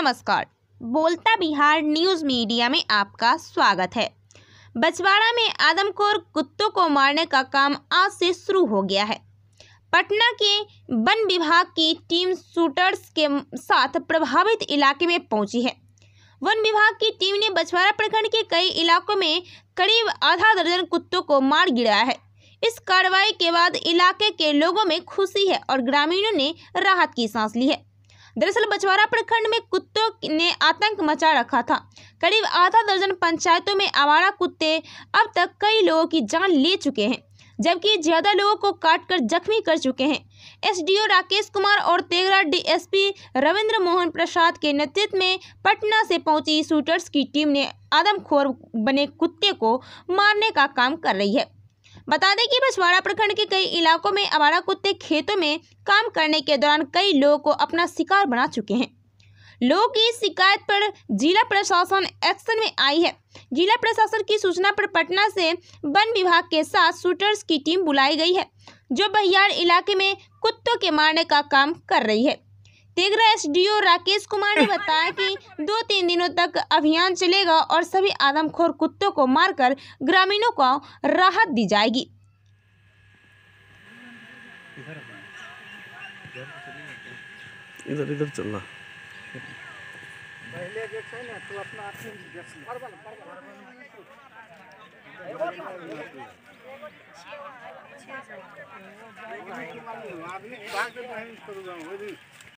नमस्कार बोलता Bihar news media में आपका स्वागत है बछवाड़ा में आदमखोर कुत्तों को मारने का काम आज से शुरू हो गया है पटना के वन विभाग की टीम शूटर्स के साथ प्रभावित इलाके में पहुंची है वन विभाग की टीम ने बछवाड़ा प्रखंड के कई इलाकों में करीब आधा दर्जन कुत्तों को मार गिराया है इस कार्रवाई के बाद इलाके के लोगों में खुशी है और ग्रामीणों ने राहत की सांस ली है दरअसल बछवाड़ा प्रखंड में कुत्तों ने आतंक मचा रखा था करीब आधा दर्जन पंचायतों में आवारा कुत्ते अब तक कई लोगों की जान ले चुके हैं जबकि ज्यादा लोगों को काटकर जख्मी कर चुके हैं एसडीओ राकेश कुमार और तेगरा डीएसपी रविंद्र मोहन प्रसाद के नेतृत्व में पटना से पहुंची शूटर्स की टीम ने आदमखोर बने कुत्ते को मारने का काम कर रही है बता दें कि बछवाड़ा प्रखंड के कई इलाकों में आवारा कुत्ते खेतों में काम करने के दौरान कई लोगों को अपना शिकार बना चुके हैं लोगों की शिकायत पर जिला प्रशासन एक्शन में आई है जिला प्रशासन की सूचना पर पटना से वन विभाग के साथ शूटर्स की टीम बुलाई गई है जो बहियार इलाके में कुत्तों के मारने का काम कर रही है तेगरा एसडीओ राकेश कुमार ने बताया कि दो तीन दिनों तक अभियान चलेगा और सभी आदमखोर कुत्तों को मारकर ग्रामीणों को राहत दी जाएगी इधर इधर चलना पहले जो है ना तू अपना आखिर गेट परवल परवल